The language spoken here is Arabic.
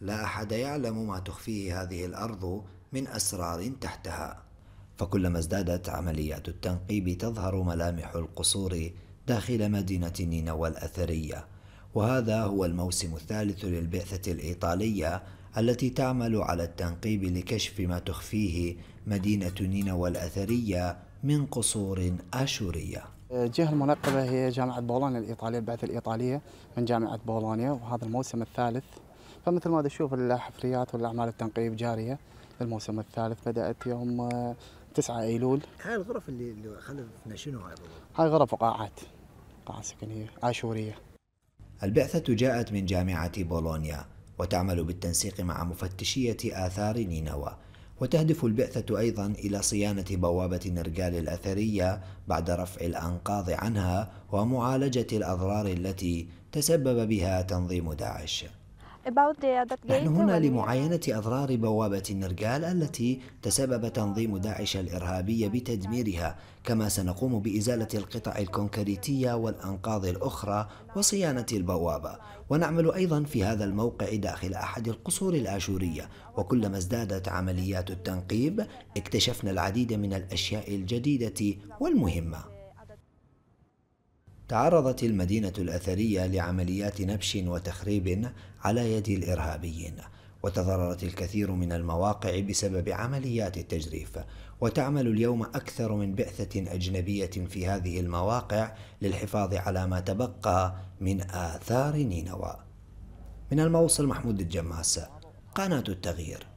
لا احد يعلم ما تخفيه هذه الارض من اسرار تحتها فكلما ازدادت عمليات التنقيب تظهر ملامح القصور داخل مدينه نينوى الاثريه وهذا هو الموسم الثالث للبعثه الايطاليه التي تعمل على التنقيب لكشف ما تخفيه مدينه نينوى الاثريه من قصور اشوريه الجهة المنقبة هي جامعة بولونيا الإيطالية البعثة الإيطالية من جامعة بولونيا وهذا الموسم الثالث فمثل ما تشوف الحفريات والأعمال التنقيب جارية الموسم الثالث بدأت يوم 9 آه، أيلول هاي الغرف اللي, اللي خلفنا شنو هاي هاي غرف وقاعات قاعة سكنية عاشورية البعثة جاءت من جامعة بولونيا وتعمل بالتنسيق مع مفتشية آثار نينوى وتهدف البعثة أيضا إلى صيانة بوابة نرجال الأثرية بعد رفع الأنقاض عنها ومعالجة الأضرار التي تسبب بها تنظيم داعش نحن هنا لمعاينة أضرار بوابة النرجال التي تسبب تنظيم داعش الإرهابي بتدميرها كما سنقوم بإزالة القطع الكونكريتية والأنقاض الأخرى وصيانة البوابة ونعمل أيضا في هذا الموقع داخل أحد القصور الآشورية وكلما ازدادت عمليات التنقيب اكتشفنا العديد من الأشياء الجديدة والمهمة تعرضت المدينة الأثرية لعمليات نبش وتخريب على يد الإرهابيين وتضررت الكثير من المواقع بسبب عمليات التجريف وتعمل اليوم أكثر من بعثة أجنبية في هذه المواقع للحفاظ على ما تبقى من آثار نينوى من الموصل محمود الجماس قناة التغيير